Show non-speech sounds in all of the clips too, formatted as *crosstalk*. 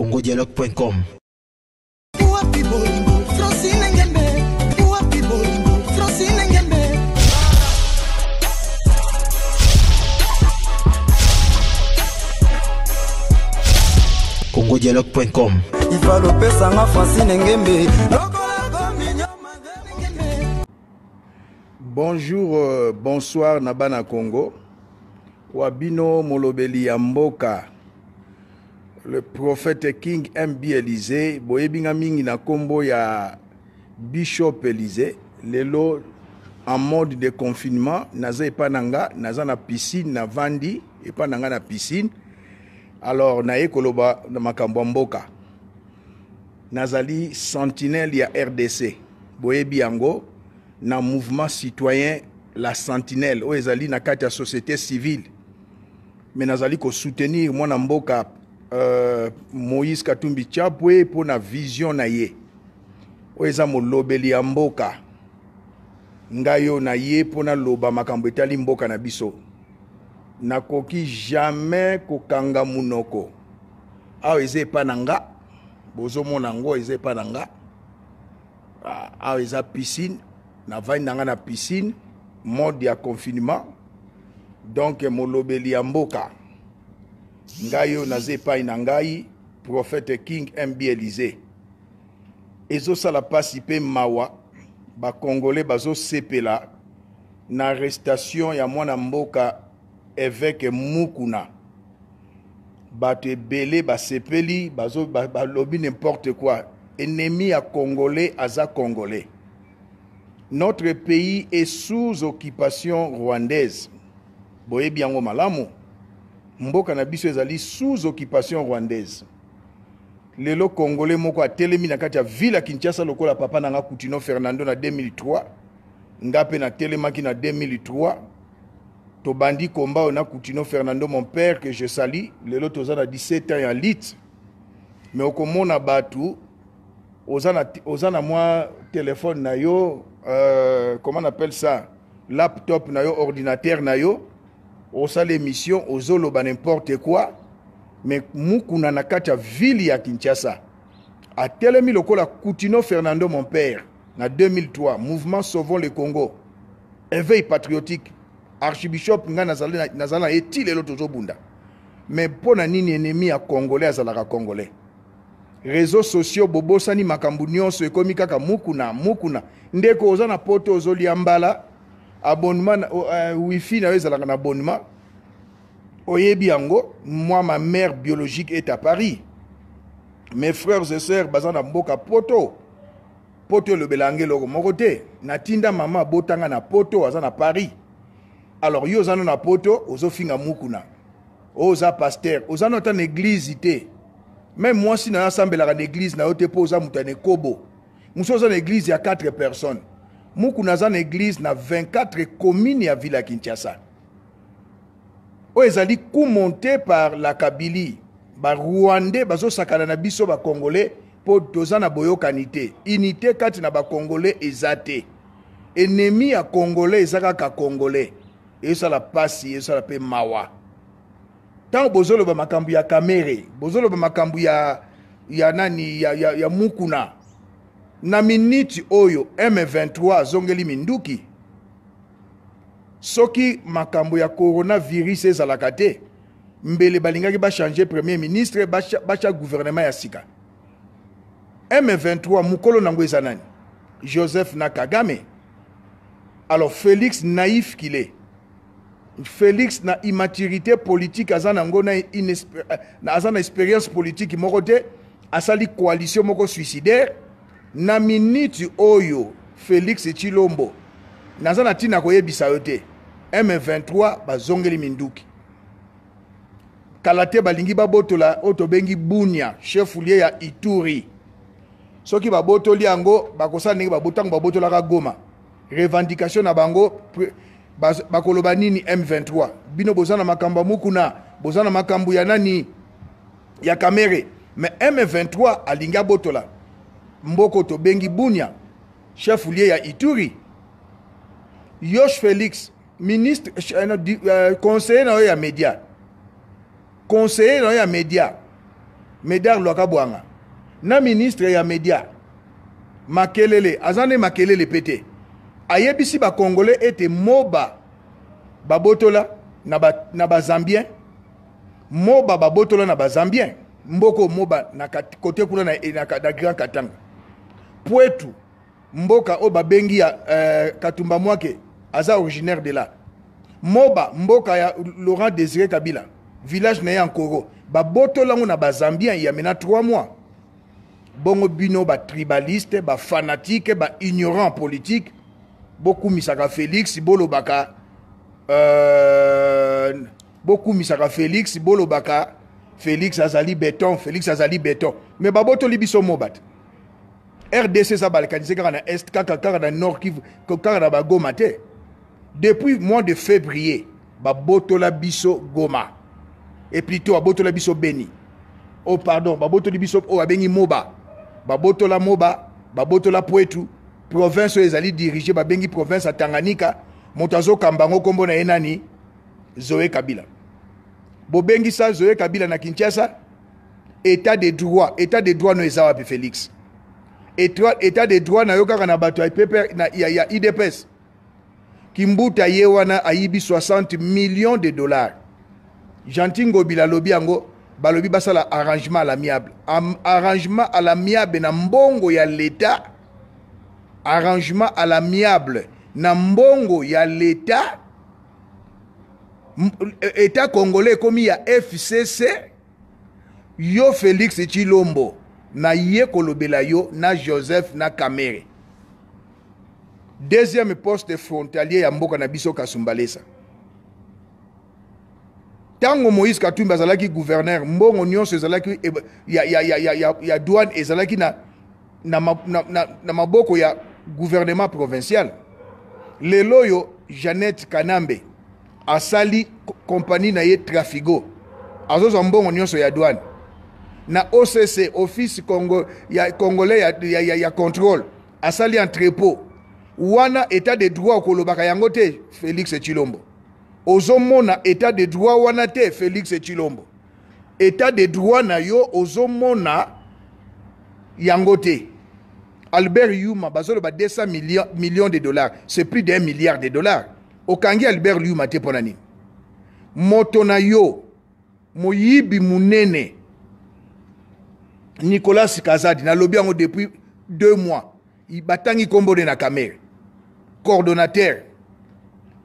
congodialogue.com congodialogue.com ivalopesanga francine ngembe bonjour euh, bonsoir na bana congo wa bino molobeli ya mboka le prophète King MB Élysée boyebinga mingi na combo ya Bishop Élysée lelo en mode de confinement naza nanga, naza na piscine na vandi nanga na piscine alors naye koloba na nazali sentinelle ya RDC boyebi yango na mouvement citoyen la sentinelle ou ezali na kati société civile mais nazali soutenir mon mboka euh, moïse katumbi tyapwe mpo na vision na ye oyo eza molobeli ya mboka ngai oyo na ye mpo naloba makambo etali mboka na biso nakoki jamais kokanga munoko awa eza epai na nga bozomona yango eza epai na nga ah, awa eza piscine navandi na nga na piscine mode ya confinement donc molobeli ya mboka ngayo naze naza na ngai prophète king mb Ezo ezosala mpasi mpe mawa bazo bazosepela na arrestation ya mwana mboka eveke mukuna bato ba basepeli balobi ba, n'importe quoi ennemi ya congolais aza congolais notre pays est sous occupation rwandaise boye biango malamu mboka na biso ezali sous occupation rwandaise lelo congolais moko atelemi na kati ya ville ya kinshasa lokola papa na nga coutinot fernando na 2003 nga na natelemaki na 2003 To komba oyo na coutinot fernando mon père que je sali lelo toza na 17 ans ya lit mais au bato oza batu ozana na moi téléphone na yo euh, comment on appelle ça laptop na yo ordinateur na yo osala émission ozoloba n'importe quoi me mukuna na kati ya ville ya kinshasa atelemi lokola coutino fernando mon père na 2003 mouvement sauvons le congo éveil patriotique archibishop ngai nazali na ye ti lelo tozobunda me mpo na nini ennemi ya congolais azalaka congolais réseau sociaux bobosani makambo nyonso ekómi kaka mukuna mukuna ndeko oza na poto ozolia mbala abonnement euh, euh, wifi nayo ezalaka na abonnement oyebi yango moi ma mère biologique est à paris mes frères et sœurs baza na mboka poto poto le Belangé eloko mokote natinda mama Botanga na poto aza na paris alors yo oza na poto ozofinga mukuna oyo oh, oza pasteur oza no ata na eglize te meme mwasi na yo asambelaka na eglize na yo te mpo oza moto ya na ekobo ya personnes muku naza na eglize na 24 commune ya ville ya kinshasa oyo ezali coup monté par la kabylie barwandais bazosakana na biso bacongolais mpo toza na boyokani te unité kati na bacongolais eza te enemi ya congolais eza kaka congolais ezosala pasi ezosala mpe mawa ntango bozoloba makambo ya kamere bozoloba makambo ya, ya nani ya, ya, ya mukuna na miniti oyo m23 azongeli minduki soki makambo ya coronavirus ezalaka te mbele balingaki bachange premier ministre batya guvernema ya sika m23 mokolo nango eza nani joseph na kagame alors félix naïf qu'il est félix na immaturité politique aza nango na, aza na expérience politique moko te asali coalition moko suicidaire na miniti oyo felix chilombo naza na ntina koyebisa yo te m23 bazongeli minduki kala te balingi babotola oyo tobengi bunia chefulie ya ituri soki babotoli yango bakosala ndenge ntango babotolaka goma revendication na bango bakoloba nini m23 bino boza na makambo ya mukuna boza na makambo ya nani ya kamere me m23 alingi abotola mboka tobengi bunia chef lier ya ituri yosh félix ministre uh, conseiller na yo ya média conseiller na yo ya média médar lwaka bwanga na ministre ya média makelele aza nde makelele mpe te ayebisi bakongole ete moba babotola na, ba, na bazambien moba babotola na bazambien mboko moba na kote kuna na, na, na, na grand katanga pwetu mboka oba babengi eh, katumba mwake aza originaire de là. moba mboka ya laurent désiré kabila village na ye ya nkoro babotolango na bazambien ya mena 3 mois bongo bino batribaliste bafanatike baignorant ignorant politique bokumisaka félix bolobaka euh, bokumisaka félix bolobaka félix azali béton félix azali béton Mais babotoli biso moba RDC ça balkanisé car dans est car na nord qui car na bago maté. depuis mois de février ba botola biso Goma et plutôt ba botola biso Beni oh pardon ba botola biso oh abengi Moba ba botola Moba ba botola Poetou province oyo ezali dirige babengi province à tanganyika Montazo Kambango yango na enani nani zoe kabila ça zoe kabila na kinshasa état de droit état de droit no eza félix état de droit na y a na bato ya, ya idps kimbuta ye wana 60 millions de dollars Jantingo bilalobi la balobi basala arrangement à l'amiable arrangement à l'amiable na mbongo ya l'état arrangement à l'amiable na mbongo ya l'état état congolais komi ya fcc yo félix chilombo na ye kolobela yo na joseph na kamere deuxième poste frontalier ya mboka na biso kasumbalesa Tango moïse katumbi azalaki gouverneur mbongo nyonso zalaki eh, ya, ya, ya, ya, ya, ya douane ezalaki na, na, na, na, na maboko ya gouvernement provincial lelo oyo janet kanambe asali kompani na ye trafigo azozwa mbongo nyonso ya douane na occ office Congo, ya congolais ya, ya, ya, ya contrôle asali entrepôt wana état de droit okolobaka yango te félix chilombo ozomona état de droit wana te félix chilombo état de droit na yo ozomona yango te albert yuma bazoloba 200 millions, millions de dollars c'est plus d'un milliard de dollars okangi albert yuma te mpo na nini moto na yo moyibi munene nicolas kazadi nalobi yango depuis deux mois batangi nkombo ne na camere coordonnateur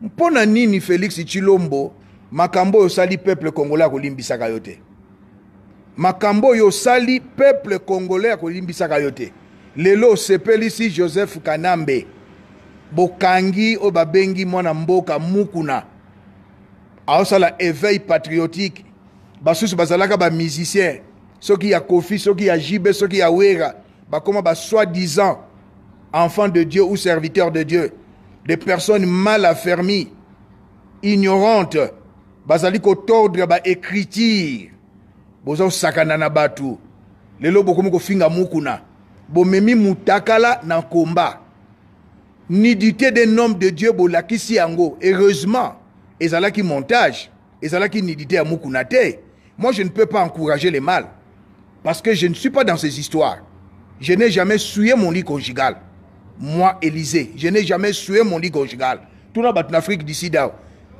mpo na nini félix chilombo makambo oyo osali peuple congolais akolimbisaka yo te makambo oyo osali peuple congolais akolimbisaka yo te lelo osepelisi joseph kanambe bokangi oyo babengi mwana mboka mukuna aosala éveil patriotique basusu bazalaka bamusicien qui a kofi soki a jibe soki ya bah bakoma ba soi-disant enfants de dieu ou serviteurs de dieu des personnes mal affermies ignorantes bazali des baécriture sakana na bato mukuna memi mutakala na combat, nidité des noms de dieu ont yango heureusement qui montage qui qui mukuna moi je ne peux pas encourager les mal parce que je ne suis pas dans ces histoires. Je n'ai jamais souillé mon lit conjugal. Moi, Élisée, je n'ai jamais souillé mon lit conjugal. Tout le monde en Afrique d'ici là.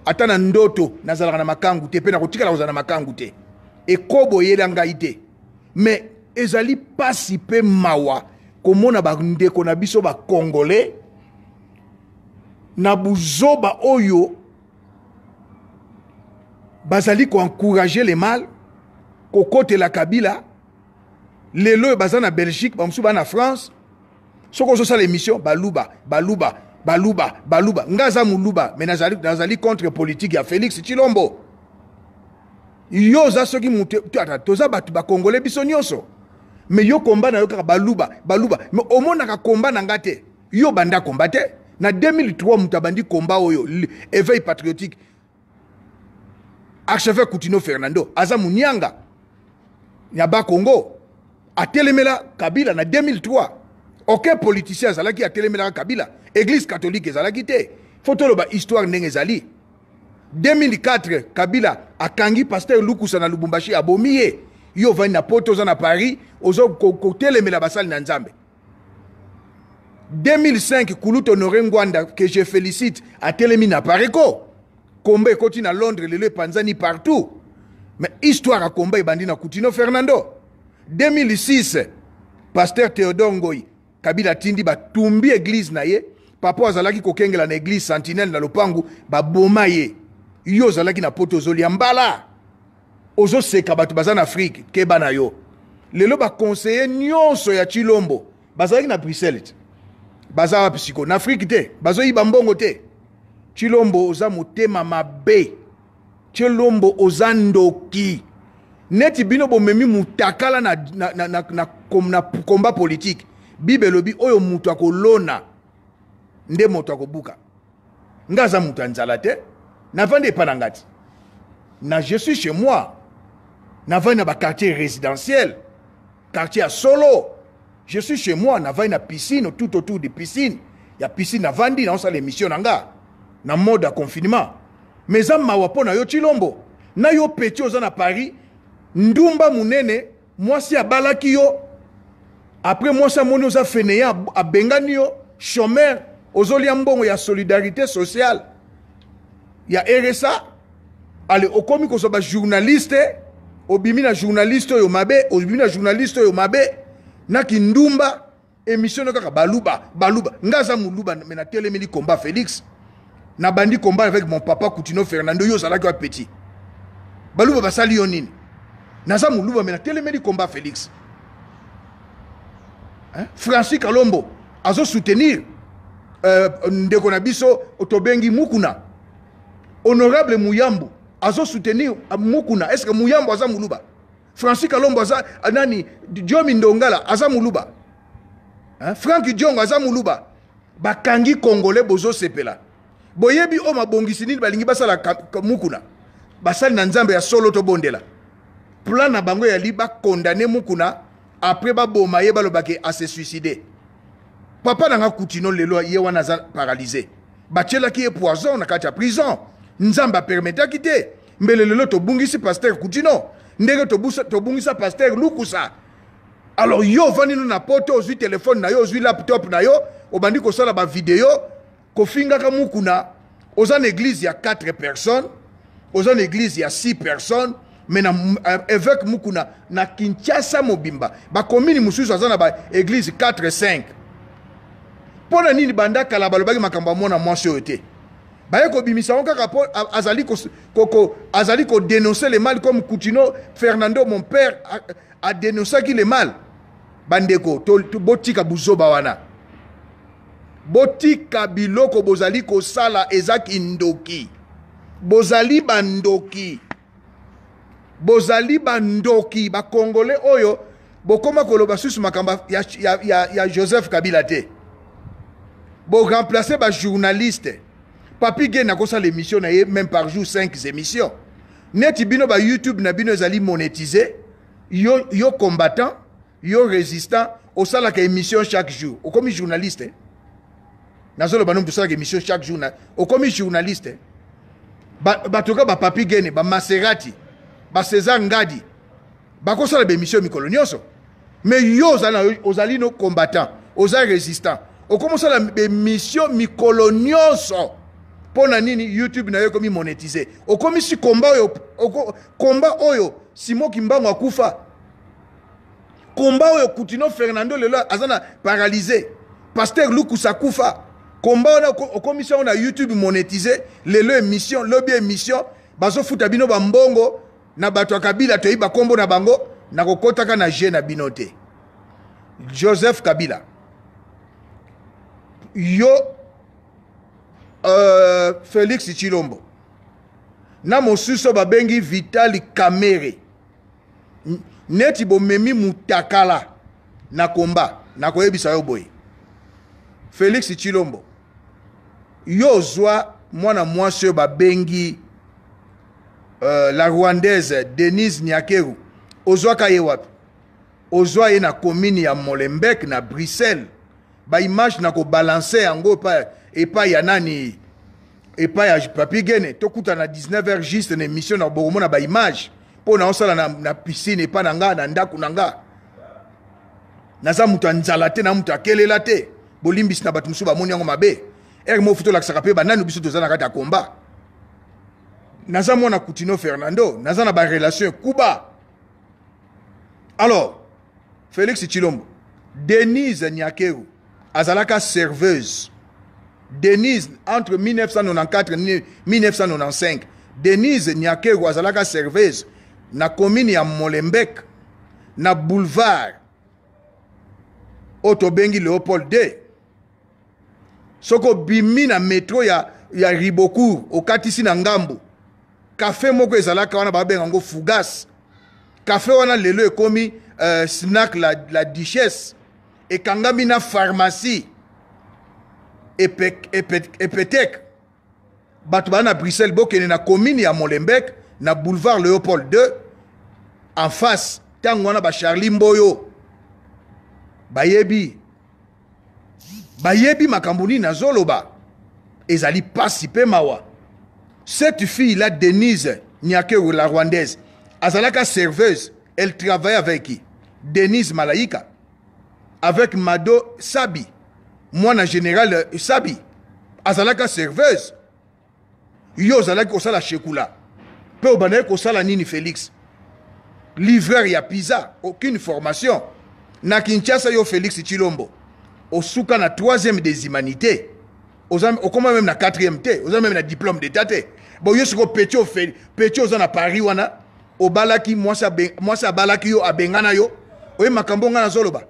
Atana ndoto, nazalaka na makangu te, pe na kotika na makangu te. Et kobo yelanga ite. Mais, ezali pasi mawa. komona ndeko na biso Congolais, na buzoba oyo bazali les le mal la kabila lelo oyo baza na belgique bamosusu baa na france soki ozosala émission baluba baluba baluba baluba nga aza moluba me nazali contre politike ya félix chilombo yo oza soki motu toza bato bakongole biso nyonso me yo komba na yo kaka baluba baluba me omonaka komba na nga te yo banda komba te na 2003 moto abandi komba oyo éveil patriotique archevêque coutino fernando aza monianga ya bakongo atelemela kabila na 2003 aucun politicien azalaki atelemelaka kabila église catholique ezalaki te fo toloba histoire ndenge ezali 2004 kabila akangi paster lukusa na lubumbashi abomi ye yo ovandi na poto oza na paris ozokotelemela basali na nzambe 2005 kuluta honoré ngwanda que je félicite atelemi na pareco komba ekoti na londres lelo epanzani partout mais histoire akomba ebandi na coutinho fernando 2006 paster theodore ngoi kabila atindi batumbi eglize na ye papa azalaki kokengela na eglize sentinele na lopangu baboma ye yo ozalaki na poto ozolia mbala ozoseka bato baza na afrike keba na yo lelo bakonseye nyonso ya chilombo bazalaki na bruxelles te baza wapi sikoyo na afrike te bazoyiba mbongo te chilombo oza motema mabe chilombo oza ndoki neti bino bomemi mutakala na, na, na, na, na, kom, na combat politike bible elobi oyo moto akolona nde moto akobuka nga aza moto ya nzala te navandi epai na nga ti na je suis chez moi navandi na baquartier résidentiel quartier ya solo je suis chez moi navandi na piscine tout autour de piscine ya piscine navandi naosala émission na nga na mode ya confinement mais eza mawa mpo na yo ti lombo na yo peti oza na paris ndumba munene mwasi abalaki yo apres mwasi amoni oza feneya abengani yo chômeur ozolia mbongo ya solidarité sociale ya rsa ale okomi kozwa bajournaliste obimi na journaliste oyo mabe obimi na journaliste oyo mabe na kindumba émission kaka baluba baluba nga aza moluba me natelemeli komba félix nabandi komba avec mon papa coutino fernando yo ozalaki wa petit baluba basali yo nini naza moluba me natelemeli komba félix francis kalombo azosoutenir euh, ndeko na biso tobengi mukuna honorable muyambu azosoutenir euh, mukuna estce muyambu aza moluba francis kalombo aza euh, nani jomi ndongala aza moluba franki diongo aza moluba bakangi congolais bozosepela boyebi oyo oh, mabongisi nini balingi basala mukuna basali na nzambe ya solo tobondela plan na bango ezali bakondane mukuna apres baboma ye balobaki ase ah, suicide papa nanga kutino lelo ye wana aza paralyse batielaki ye poison na kati ya prison nzambe apermetaki te mbele lelo tobungisi paster kutino ndenge tobungisa paster lukusa alors yo ovandi no na poto ozwi telefone na yo ozwi laptop na yo obandi kosala bavideo kofingaka mukuna oza na eglize ya 4 personnes oza na eglize ya 6 personnes me na euh, évêque muku na, na kinshasa mobimba bakomini mosusu aza na baeglize 4 5 mpo na nini banda kala balobaki makambo ya mwana mwasi oyo te baye kobimisa yango kaka mpo azali kodenonse ko, ko, ko le mal comme coutinot fernando mon père adenonsaki le mal bandeko botika buzoba wana botika biloko bozali kosala eza kindoki bozali bandoki bozali bandoki bakongole oyo bokoma koloba susu makambo ya, ya, ya, joseph kabila te ba journaliste. papi gen akosala émission na ye même par jour 5 émissions neti bino YouTube na bino ezali monétise yo, yo combattant yo résistant osalaka émission chaque jour okomi journaliste eh? nazoloba no mutu osalaka émission chaque jour okomi journaliste batoka eh? ba, bapapi gene bamaserati César ngadi la la mikolo nyonso mais yo zala ozali no combattant oza résistant la sa mikolo nyonso pona nini youtube na yo o komi okomisi komba oyo komba oyo simo kimbango akufa komba oyo kutino fernando lelo paralysé. Pasteur Pasteur paster kufa akufa komba komi si on a youtube monétisé. lelo émission lobi émission fouta bino bambongo na bato ya kabila toyeba nkombo na bango nakokɔtaka na je na bino te joseph kabila yo uh, félix chilombo na mosusu babengi vitali kamere neti bomemi mutakala na komba nakoyebisa yo boye félix chilombo yo ozwa mwana mwasi oyo babengi uh, la rwandaise denise nyakeru ozwaka ye wapi ozwa ye na komini ya molenbeek na bruxelles baimage na kobalanse yango epai epai ya nani epai ya papi gene tokuta na 19 heure juste na émission na bokomona baimage mpo na osala na, na piscine epai na nga na ndako na nga naza moto ya nzala te na moto akelela te bolimbisi na bato mosusu bamoni yango mabe ere moko futu olakisaka mpe banani biso toza na kati ya kombat naza mwana Coutinho Fernando naza na ba relation Kuba alors Félix Chilombo Denise Nyakeru azalaka serveuse Denise entre 1994 et 1995 Denise Nyakeru azalaka serveuse na commune ya Molembek na boulevard oyo tobengi Léopold 2 soki obimi na metro ya, ya Ribocourt okatisi na ngambo kafe moko ezalaka wana babenga yango fugas kafe wana lelo ekomi euh, snack la, la duchesse ekangami na pharmacie epeteke epe, epe bato baa na bruxelles bokende na commune ya molembek na boulevard léopold 2 en face ntango wana bacharli mboyo bayebi bayebi makambo nini nazoloba ezali pasi mpe mawa Cette fille-là, Denise Nyake ou la Rwandaise, Azalaka serveuse, elle travaille avec qui Denise Malaika, avec Mado Sabi, moi en général euh, Sabi, Azalaka serveuse. Yo Azalaka Osala Shekula, peu au Osala Nini Félix, livreur ya Pisa, aucune formation. Na Kinshasa yo Félix Chilombo, osuka na troisième des humanités, au même na quatrième T, osa même na diplôme d'état boye siko peti ofeli peti oza na paris wana obalaki mwasi abalaki yo abengana yo oye makambo ngai nazoloba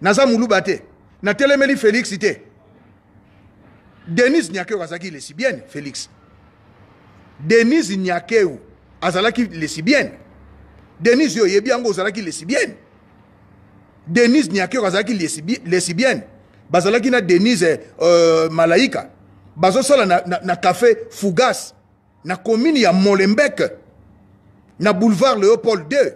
naza moluba te natelemeli félix te denis nyakeu azalaki lesibienne félix denis nyakeu azalaki lesibienne denis oyo oyebi yango ozalaki lesibienne denis nyakeu azalaki lesibienne bazalaki na denise eh, euh, malaika bazosala na, na, na café fugas na commune ya Molenbeek na boulevard Leopold II.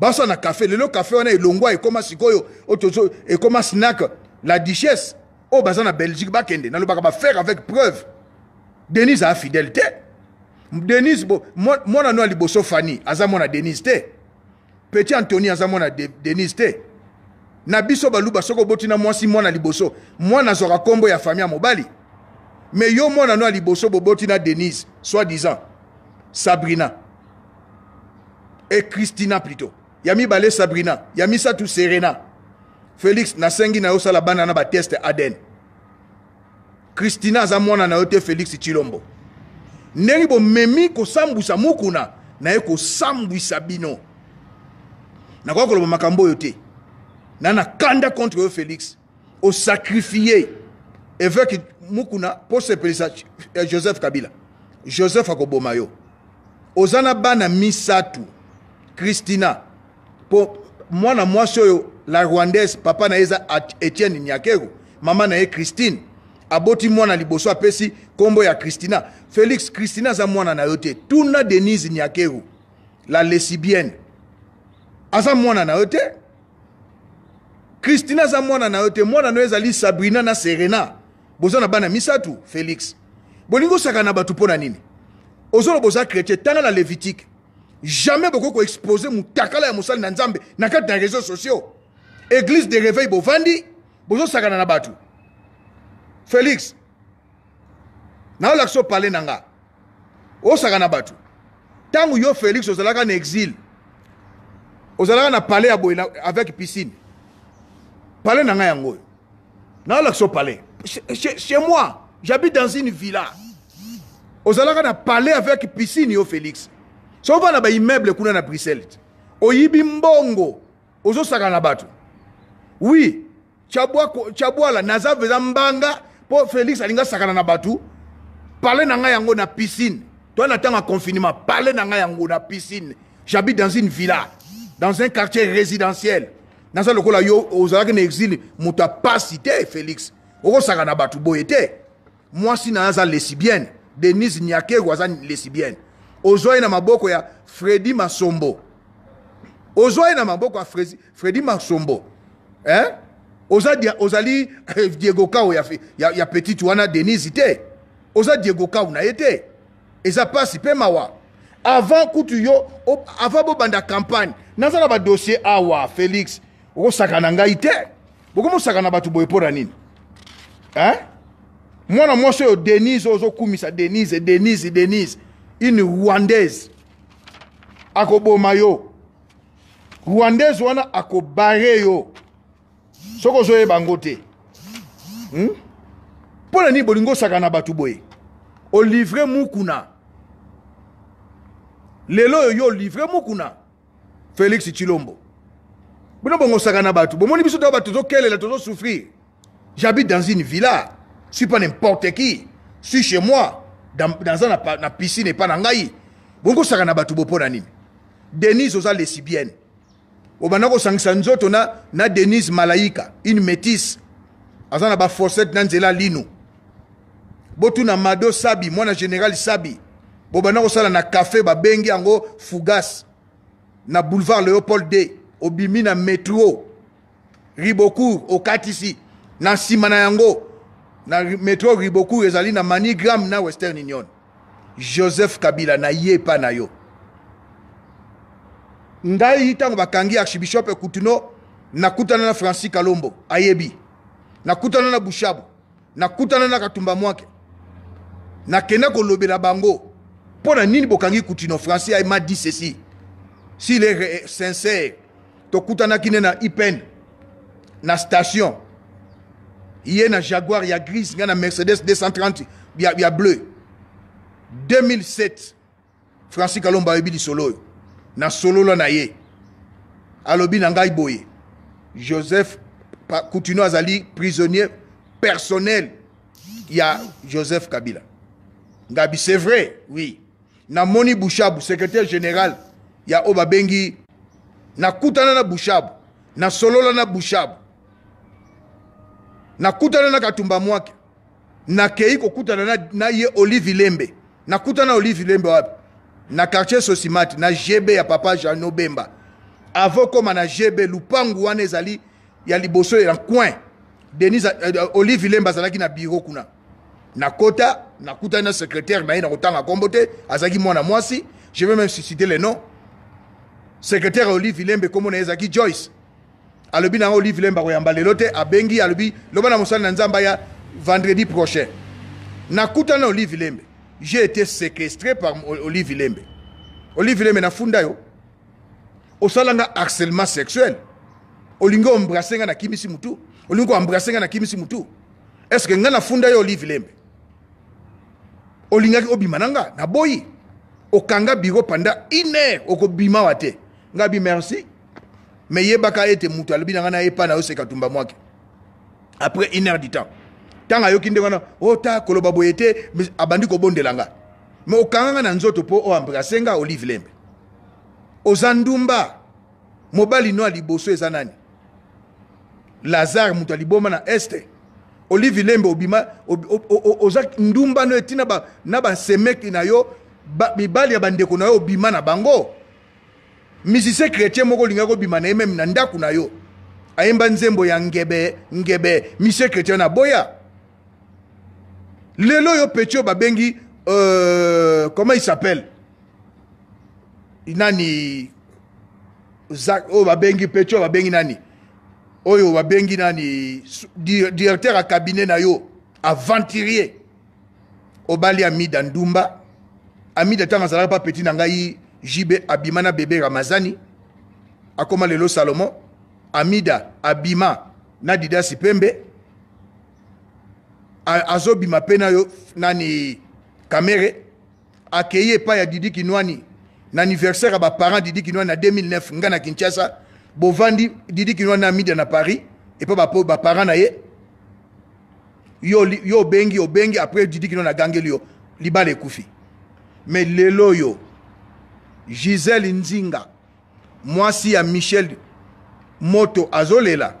baso na café lelo café on wana elongwa ekoma sikoyo otozo ekoma snack la duchesse Oh baza na belgique bakende nalobaka faire avec preuve denise aa fidèle te denise mwana no ya liboso fani aza mwana denise te petit Anthony, aza mwana denise te na biso baluba soko botina na mwasi mwana liboso mwana zora combo ya famille a mobali me yo mwana no ya liboso boboti na denise soi-disant sabrina e christina plutôt ya mibale sabrina ya misatu serena félix nasengi na yo osala bana na bateste aden christina aza mwana na yo te félix chilombo ndenge bomemi kosambwisa mokuna na ye kosambwisa bino nakoka koloba makambo oyo te na nakanda contre yo félix osakrifie évêque mukuna mpo sepelisa eh, joseph kabila joseph akoboma yo oza na bana misato christina mpo mwana mwasi oyo la rwandaise papa na ye eza etienne niakero mama na ye christine aboti mwana liboso apesi nkombo ya christina félix christina aza mwana na yo te tuna denise niakero la lesibienne aza mwana na yo te christina aza mwana na yo te mwana na yo ezali sabrina na serena boza na bana misato félix bolingi osakana bato mpo nini ozolo boza chrétien tanga na lévitique jamais bokoki koexpose motakala ya mosali na nzambe na kati na réseaux sociaux église de réveil bovandi bozosakana na bato félix naolakisa opale na nga osaka na bato ntango yo félix ozalaka na exile ozalaka na palais ya boye avec piscine palais na ngai yango oyo naolakisa opalais chez, chez moi, j'habite dans une villa. ozalaka na parler avec piscine yo félix va na ovanda baimmeuble kuna na bruxelles oyibi mbongo ozosakana na Oui, chabwa la naza veza mbanga mpo félix alingi asakana na bato Parler na ngai yango na piscine to na ntango ya confinement Parler n'anga yango na piscine j'habite dans une villa dans un quartier résidentiel naza la yo ozalaki na exile moto apasi félix okosanga na bato boye te mwasi na ye aza lesibienne denise niakego aza lesibienne ozwa ye na maboko ya fredi masombo ozwa ye na maboko ya fredi masombo eh? oza dia, ozali eh, diego kao ya, ya, ya petite wana denise te oza diego kao na ye te eza mpasi mpe mawa avant kutu yo avant bobanda campagne naza na badossier awa félix okosaka na ngai te bokomosaka na bato boye mpo na nini eh? mwana mwasi oyo denise oyo ozokumisa denise denise denise une rwandaise akoboma yo rwandaise wana akobare yo soki ozoyeba yango te hmm? mpo na nini bolingi osaka na bato boye olivre mukuna lelo oyo yo olivre mukuna félix chilombo bino bongosaka na bato bomoni biso to bato tozokelela tozosouffrire J'habite dans une villa. Je suis pas n'importe qui. Je suis chez moi. Dans, piscine et pas dans la Bongo na Denise oza bien. Obana ko na Denise Malaika, une métisse. vous avez ba vous de na Mado Sabi, moi na général Sabi. Vous ko sala na café ba bengi Na boulevard Léopold D, obimi na métro. na nsima na yango na metro ribocour ezali na manigram na western union joseph kabila nayepa na yo ngai ntango bakangi archibishop ekutuno nakutana na francis kalombo ayebi nakutana na bushabu nakutana na katumba mwake nakenda kolobela bango mpo na nini bokangi kutuno francis ayema di ceci s'il est sincere tokutanaki nde na ipen na station Il y a un jaguar il y il y a un mercedes 230 il y a bleu 2007 francis kalomba solo. Il y na un na Il alobi na ngai boye joseph Koutinou azali prisonnier personnel il y a joseph kabila c'est vrai oui Moni Bouchabou, secrétaire général Il y a un Bengi. na na a na Bouchabou. nakutana na katumba mwake nakei kokutana na, na ye olive lembe nakutana olive lembe wapi na quartier sosimati na gb ya papa jano bemba avokoma na gb lupangu wana ezali ya liboso ya coin denis uh, olive lembe azalaki na biro kuna nakota nakutani na secrétaire na ye na kotanga nkombo te azalaki mwana mwasi je vais même susciter le nom secrétaire olive lembe nkombo na ye ezalaki joyce alobi nango livre lemba koyamba lelo te abengi alobi loba na mosali na nzamba ya vendredi prochain nakutana na olive lembe j'ai été séquestré par olive lembe olive lembe nafunda yo osalanga harcèlement sexuel olingi ombrase nga nakimisi mutu olingi koambrase nga nakimisi mutu est ce que nga nafunda yo olive lembe olingaki obima na nga naboyi okanga biro panda une heure okobima wa te nga bi merci me yebaka ete moto alobi na ngai nayeba na yoseka tumba mwake après une heure du temps ntango ayoki nde wana ota oh, koloba boye te abandi kobondela nga me okanga nga na nzoto mpo oambrase oh, nga olive lembe oza ndumba mobali no ya liboso eza nani lazare moto aliboma na este olive lembe obima oza ndumbano etina na basemeki na yo mibali ya bandeko na yo obima na bango misise chrétien moko olingaki kobima na ye meme na ndako na yo ayemba nzembo ya ngebe ngebe misise chrétien naboya lelo oyo peti oyo babengi euh, comment il s'appelle nani oyo oh, babengi peti oyo babengi nani oyo babengi nani directeur ya cabinet na yo aventurier obali amida ndumba amida ntango azalaka mpa peti na ngai jibe abima na bebe ramazani akoma lelo salomon amida abima na didasi pembe azobima bima pena yo nani kamere akei epai ya didi Kinoani. na anniversaire ya parent didi Kinoani na 2009 ngai na kinshasa bovandi didi Kinoani na amida na paris epai parent na ye yo, yo obengi obengi après didi na gangeli yo libala ekufi Mais lelo oyo gisele nzinga mwasi ya michel moto azolela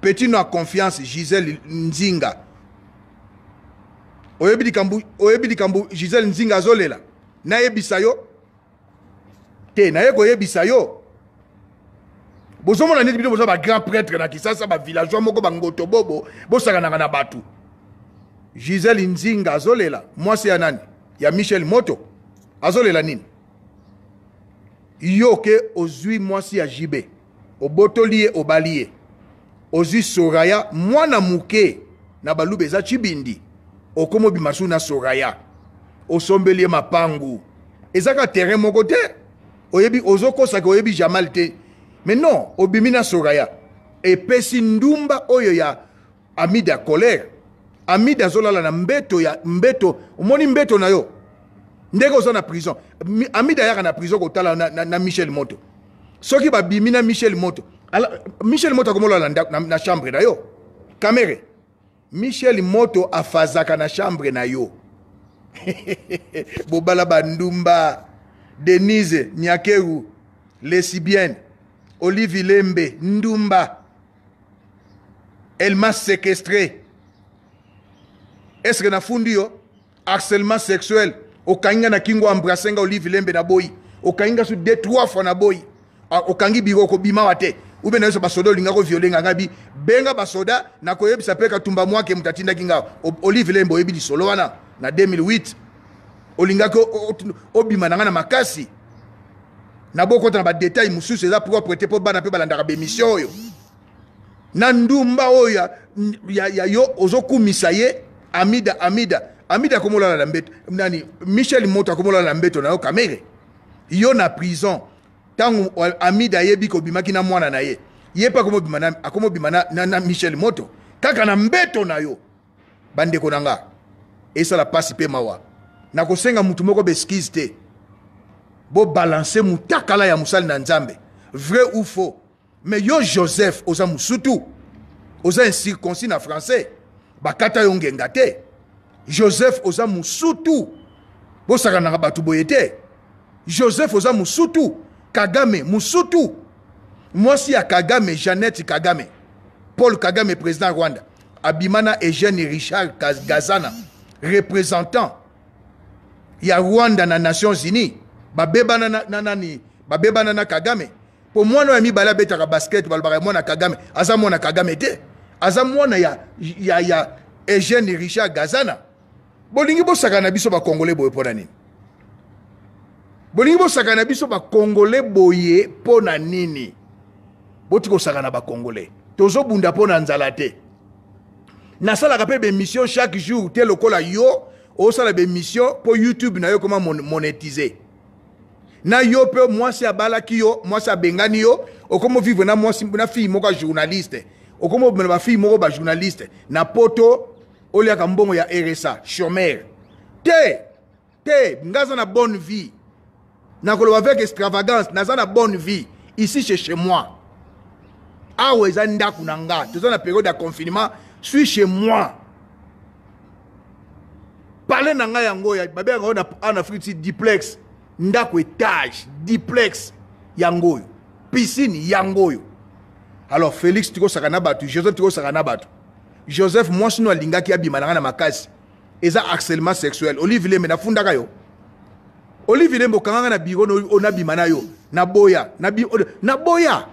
petino ya confiance gisele nzinga oyebi likambo oyebi likambo gisele nzinga azolela nayebisa yo te naye koyebisa yo bozomona neti bino boza bagrand prêtre na kisasa bavillageois moko bangoto bobo bosakanaka na bato gisele nzinga azolela mwasi ya nani ya michel moto azolela nini yo ke ozwi mwasi ya jibe obotoli ye obali ye ozwi soraya mwana moke na baluba eza cibindi okómi obima so na soraya osombeli ye mapangu eza kaka terrain moko te oyebi ozokosaka oyebi jamal te mais non obimi na soraya epesi ndumba oyo ya amide ya colère amide azolala na mbeto ya mbeto omoni mbeto na yo ndenge oza na prison amida d'ailleurs na prison dans na, na, michel moto soki babimi na michel moto michel moto akomolala na, na, na chambre na yo kamere michel moto afazaka na chambre na yo *laughs* bobala bandumba denise nyakeru lesibienne olive lembe ndumba elle m'a séquestré est ce que nafundi yo harcèlement sexuel okangi nga na kingo ambrase nga olive lembe naboyi okangi nga so de trois fois naboyi okangi biloko bimawa te ube na biso basoda olinga koviole nga nga bi benga basoda nakoyebisa mpe katumba mwake moto atindaki nga olive lembe oyebi lisolo wana na 2008 olingaki obima na nga na makasi nabokota na badetail mosusu eza propre te mpo bana mpe balandaka bemission oyo na ndumba oyo ya, ya, ya yo ozokumisa ye amida amida amidi akomolala na mbeto nani michel moto akomolala na mbeto na yo kamere yo na prison ntango amidi ayebi kobimaki na mwana na ye ye mpe akomobima na, na, na michel moto kaka na mbeto na yo bandeko na nga esala mpasi mpe mawa nakosenga mutu moko beskise te bobalanse mutakala ya mosali na nzambe vrai ou faux mais yo joseph oza mosutu oza incirconcis na français bakata yo ngenga te joseph oza moussoutou. bosakanaka bato boye te joseph oza Moussoutou kagame Moi y ya kagame Jeannette kagame paul kagame président rwanda Abimana na richard gazana représentant ya rwanda na nations unies babebana na, na, nani babebana na kagame moi, non, ami bala abetaka basket suis mona kagame aza mwana kagame te aza mwana ya, ya, ya richard gazana bolingi bosakana na biso bakongole boye mpo na nini bolingi bosakana na biso bakongole boye mpo na nini boti kosakana bakongole tozobunda mpo na nzala te nasalaka mpe bemission chaque jour te lokola yo osala bemission mpo youtube na yo koma monétise na yo mpe mwasi abalaki yo mwasi abengani yo okomo vivre na, mwasi, na fille moko ya journaliste okomo na bafille moko bajournaliste na poto oliaka mbongo ya rsa chômer te te nga aza na bonne vie nakoloba avec extravagance naza na bonne vie ici chez chez moi awa eza ndako na nga toza na période ya confinement suis chez moi parle na ngai yango babengaka oyo awa na afrique ti diplex ndako étage diplex yango oyo piscine yango oyo alors félix tikosaka na bato joseph tikosaka na bato joseph mwasi no alingaki abima na nga na makasi eza harcèlement sexuel olive lembe nafundaka yo olive lembe okanga nga na biro nabima na yo naboya naboya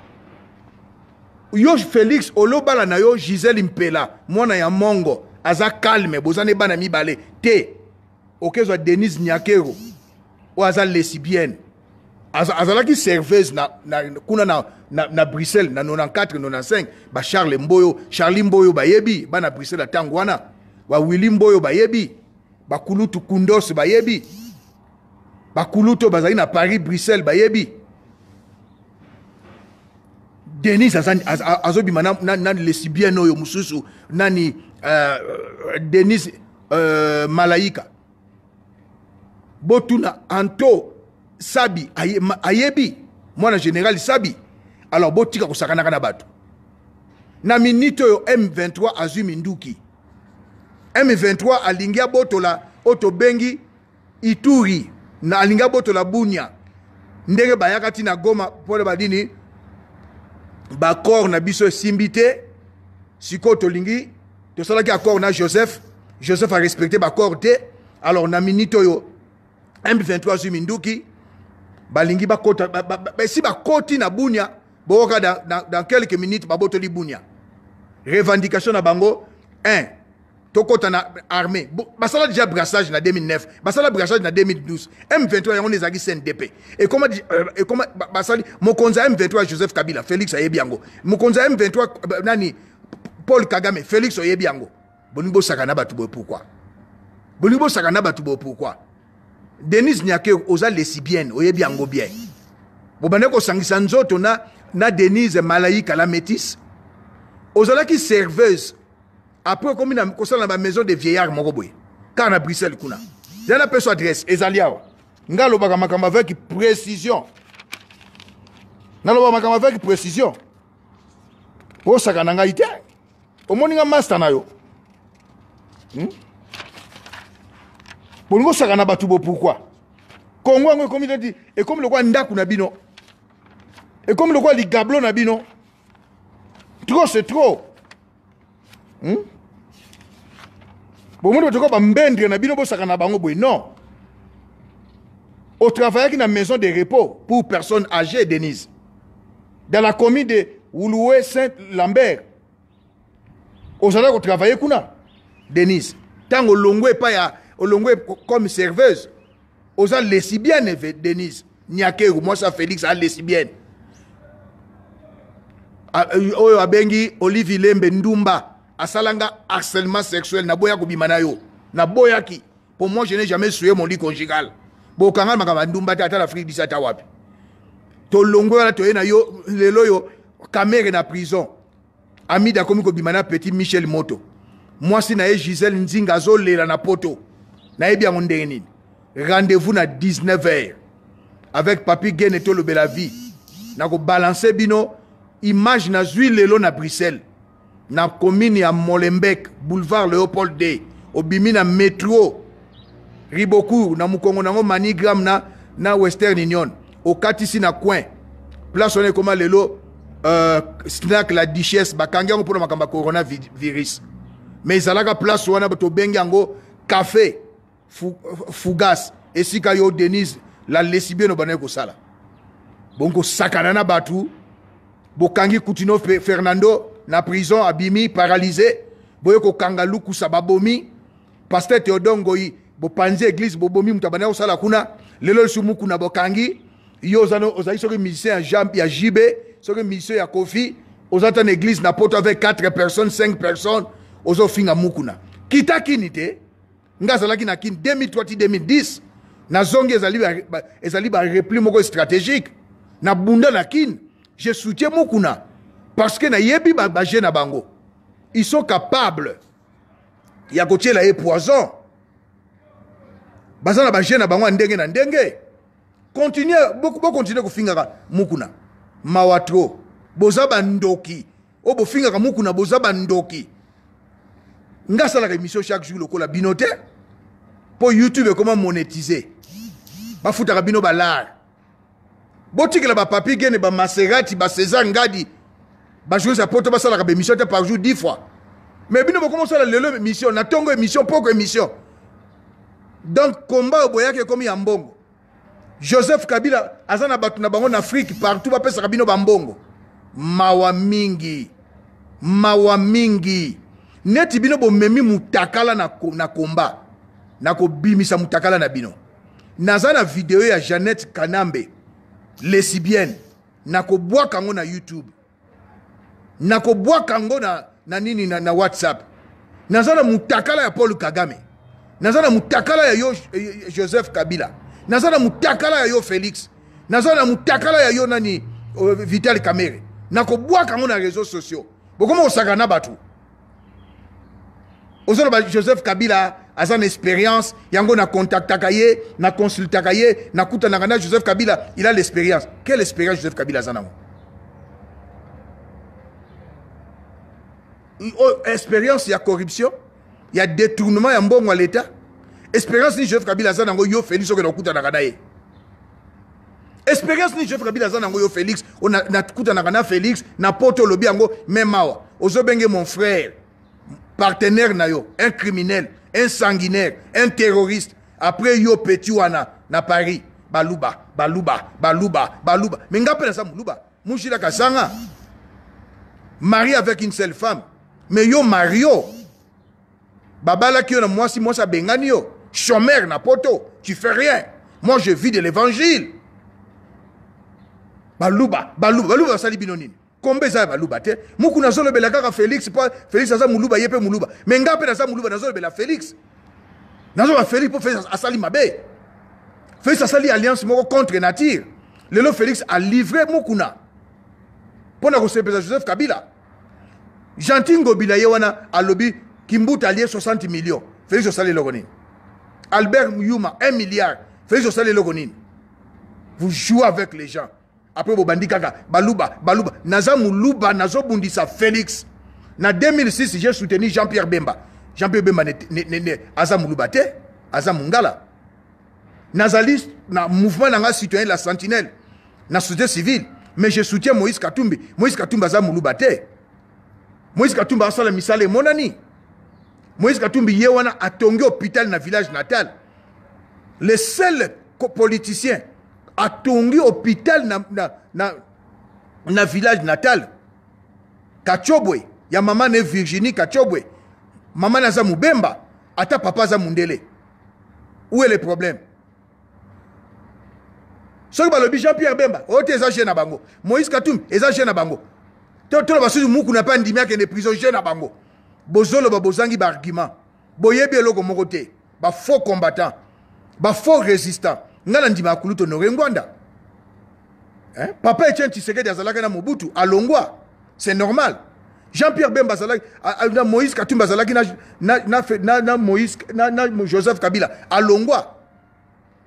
yo félix olobala na yo gisele mpela mwana ya mongo aza calme boza na ebana mibale te okezwa denise nyakero oyo aza lesibienne azalaki serveuse na, na, kuna na, na, na bruxelles na 94 95 bacharles mboyo charli mboyo bayebi bana bruxelles ya ntango wana bawili mboyo bayebi bakulutu kundos bayebi bakulutu oyo bazali na paris bruxelles bayebi denis azobima az, az, nani na, lesibienne oyo mosusu nani uh, denis uh, malaika botuna anto sabi ayebi mwana general sabi alors botika kosakanaka na bato na miniti oyo m23 azwi minduki m23 alingi abotola oyo tobengi ituri na alingi abotola bunya ndenge bayaka na goma mpona badini bakor na biso esimbi te sikoyo tolingi tosalaki akor na joseph joseph arespecte bakor te alors na miniti oyo m23 azwi minduki balingi bakota ba, ba, ba, si bakoti na bunia boyoka dans, dans, dans quelques minutes babotoli bunia revendication na bango 1 tokota na armée basala déjà brassage na 2009 basala brassage na 2012 m23 yango ezalaki cndp ekoma ekoma euh, basali mokonzi ya m23 joseph kabila félix ayebi yango mokonzi ya m23 euh, nani paul kagame félix oyebi yango bolingi bosaka na bato boye pourkui bolingi bosaka na bato boye pourkui denise nyake oza lesibienne oyebi yango bien bobandaki kosangisa nzoto na, na denise malaika la métis ozalaki serveuse après okomi kosala na bamaison de vieillard moko boye kaka na bruxelles kuna zala na peso adresse ezali awa nga alobaka makambo avec précision nalobaka makambo avec précision osaka na ngai te omoni nga master na yo hmm? bolingo osakana bato dit et comme le ekomi neti ekomi lokola et na bino roi li gablo na bino trop. c'est trop hmm? bomoni bato koa bambendre na bino bosakana na non Au non otravaillaki na maison de repos pour personnes âgées denise dans la commune de Ouloué saint lambert ozalaki travaille kuna denise ntango longo y ya olongwe comme serveuse oza lesibienne denise nyakeru mwasa félix a lesibienne euh, oyo abengi olive lembe ndumba asalanga harcèlement sexuel naboya kobima na yo naboyaki po moi je n'ai jamais sue mon lit conjugal bokanga makambo ya ndumba te ata l'afrique disa ata wapi tolongwe wana toye na yo lelo oyo kamere na prison amide akomi kobima na petit michel moto mwasi na ye gisele nzinga azolela na poto na yango nini rendez-vous na 19h avec papi gene tolobela vie balancer bino image Zui lelo na bruxelles na commune ya molembek boulevard léopold d obimi na métro. ribocour na mokongo nango manigram na, na western union okatisi na coin place wana ekoma lelo euh, snack la duchesse Bakanga yango mpona makambo coronavirus mais la place wana tobengi yango café fugas esika yo denise lalesi bieno banai kosala bokosakana na bato bokangi kutino fernando na prison abimi paralyse boye kokanga lukusa babomi paster teodor ngoi bopanzi eglize bobomi moto abanai kosala kuna lelo lisu muku na bokangi yo ozali soki musicien ya jibe soki musicien ya kofi oza ta na église na poto avec 4 personnes 5 personnes ozofinga muku na kita kini te nga azalaki na kini 2003 ti 2010 nazongi ezali ezali barepli moko stratégique nabunda na kini je soutien mokuna parce que nayebi baje na bango ils sont capables ya kotiela ye poison baza na baje na bango ya ndenge na ndenge continue bokontinue kofingaka mokuna mawa tro boza bandoki oyo bofingaka mokuna boza bandoki nga une émission chaque jour le lokola bino te Pour youtube ekoma monétise bafutaka bino balare botikela papi gene ba sezangadi. ngadi sa mpo ba basalaka une émission par jour dix fois mais bino à la une émission na une émission que émission donc au boyak boyaki comme ya mbongo joseph kabila Azana na en Afrique partout, na afrike partout bino bambongo Mawamingi, Mawamingi. neti bino bomemi mutakala na, na komba na kobimisa mutakala na bino naza na video ya jeannette kanambe lesibienne nakobwaka yango na youtube nakobwaka yango na, na nini na, na whatsapp naza na mutakala ya paul kagame naza na mutakala ya yo joseph kabila naza na mutakala ya yo félix naza na mutakala ya yo nani euh, vital kamere nakobwaka yango na réseau sociaux bokoma kosakana bato ozoloba joseph kabila a son expérience yango na nakontaktaka ye na ye kaye, na joseph kabila il a l'expérience quelle expérience joseph kabila a nango oh, expérience y a corruption y a détournement ya mbongo à l'état expérience ni joseph kabila aza nango yo félix okende okutanaka na ye expérience ni joseph kabila aza n'a yo félix nakutanaka na félix na poto olobi yango mawa. Ozo benge mon frère partenaire nayo, un criminel un sanguinaire un terroriste après yo petit wana na paris baluba baluba baluba baluba Mais nga appeler ça muluba mushila kasanga marié avec une seule femme mais yo mario a yo na si moi bengani yo Chomère na poto tu fais rien moi je vis de l'évangile baluba baluba baluba basali kombe va ya baluba n'a muku nazolobela kaka félix pas félix aza moluba yepé mpe moluba n'a nga mpe naza moluba nazolobela félix nazoloba félix pour félix asali mabe félix asali alliance moko contre nature lelo félix a livré. mukuna mpo na kosepesa joseph kabila gentil ngobila ye wana lobby kimbuta allié 60 millions. félix osali eloko albert yuma 1 milliard félix osali eloko vous jouez avec les gens après bobandi kaka baluba baluba naza muluba Bundisa, félix na 2006 j'ai soutenu jean-pierre bemba jean-pierre bemba ne, ne, ne, ne, aza muluba te aza na mouvement nanga citoyen la sentinelle na société civile mais je soutiens moïse katumbi moïse katumbi aza muluba te moïse katumbi asala misala monani moïse katumbi yewana wana hôpital na village natal le seul politicien atongi hôpital na, na, na, na village natal kachobwe ya mama ne virginie kachobwe mama naza mobemba ata papa aza mondele où est le problème soki balobi jean pierre bemba oyo te eza je na bango moïse katum eza je na bango to toloba soki mukuna mpe andimi akende prison je na bango bozoloba bozangi baargument boyebi eloko moko te bafaux combattant bafaux résistant nga ndima akulutu onore ngwanda eh? papa etienne tshisekedi azalaki na mobutu alongwa c'est normal jean-pierre bemba azalaki na moïse katumba azalaki na, na, na, na, moïse, na, na joseph kabila alongwa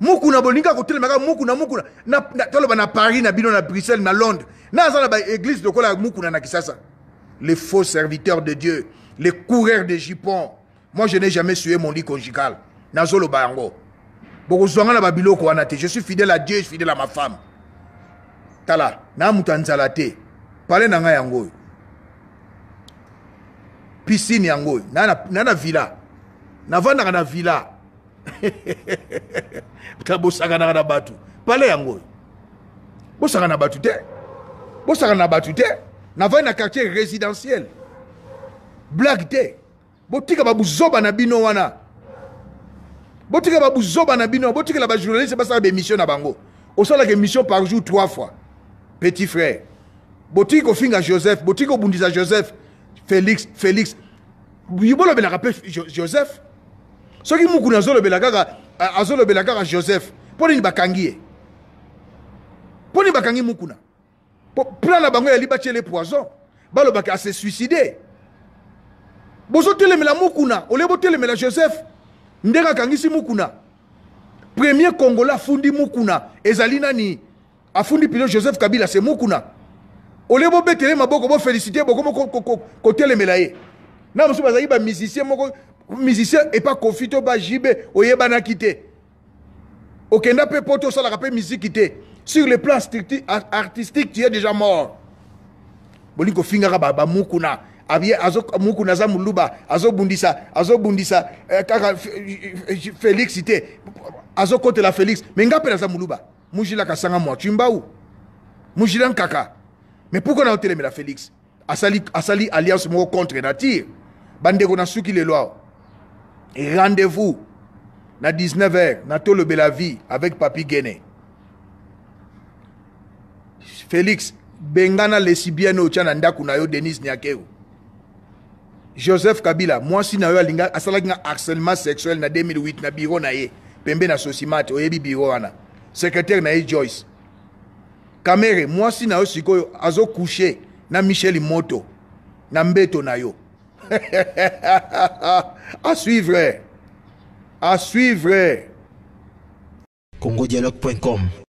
mukuna bolinga kotelema kaka moku na Muku na paris na bino na bruxelles na londres na aza Église de lokola ya mukuna na kisasa les faux serviteurs de dieu les coureurs de jupons moi je n'ai jamais sué mon lit conjugal nazoloba yango bokozwanga na babiloko wana te je suis fidèle à dieu je suis fidèle à ma femme tala na moto ya nzala te pale na ngai yango oyo piscine yango oyo na na villa navandaka na villa bosakanaka na *laughs* bato pale yango oyo bosakana na bato te bosakana na bato te navandi na quartier résidentiel blague te botika babuzoba na bino wana botika babuzoba na bino botikela bajournaliste à bemission na bango la mission par jour trois fois petit frère botiki à joseph botiki kobundisa joseph félix félix bolobelaka mpe joseph soki mukuna azolobela zolo azolobela kaka joseph Pour ni bakangi Pour ni bakangi mukuna plan la bango eyali le poison balobaka na, suicide bozotelemela mukuna olie botelemela joseph ndenge akangisi mukuna premier congolais afundi mukuna ezali nani afundi pilo joseph kabila se mukuna olie bobetele maboko bofélicité boko kotelemela ye na mosusu bazali bamusicien moko musicien epa kofi to bajibe oyebanaki te okenda mpe po te osalaka mpe miziki te sur le plan artistique tu es déjà mort bolingi kofingaka bamukuna ba abiye mukuna aza muluba azobundisa azobundisa eh, kaka félix te azokotela félix me nga mpene aza muluba mujilaka sanga mwa cumbau mujila nkaka me pourkui na otelemela félix asali, asali alliance moko contre nature bandeko na suki lelo awa rendez-vous na 19h na tolobela vie avec papi guéné félix bengana lesibiene otya na ndako na yo denise niakeu joseph kabila mwasi na yo alinga asalaki nga harcèlement sexuel na 2008 na biro na ye pembe na sosimate oyebi biro wana secrétaire na ye joyce kamere mwasi na yo sikoyo azokushe na michel moto na mbeto na yo à *laughs* suivre à suivre congodialogue.com